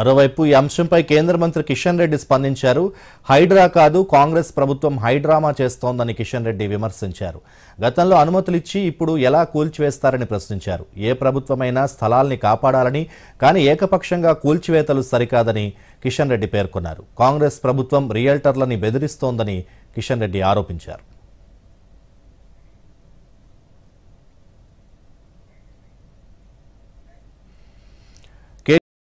మరోవైపు ఈ అంశంపై కేంద్ర మంత్రి కిషన్ రెడ్డి స్పందించారు హైడ్రా కాదు కాంగ్రెస్ ప్రభుత్వం హైడ్రామా చేస్తోందని కిషన్ రెడ్డి విమర్శించారు గతంలో అనుమతులిచ్చి ఇప్పుడు ఎలా కూల్చివేస్తారని ప్రశ్నించారు ఏ ప్రభుత్వమైనా స్థలాల్ని కాపాడాలని కానీ ఏకపక్షంగా కూల్చివేతలు సరికాదని కిషన్ రెడ్డి పేర్కొన్నారు కాంగ్రెస్ ప్రభుత్వం రియల్టర్లని బెదిరిస్తోందని కిషన్ రెడ్డి ఆరోపించారు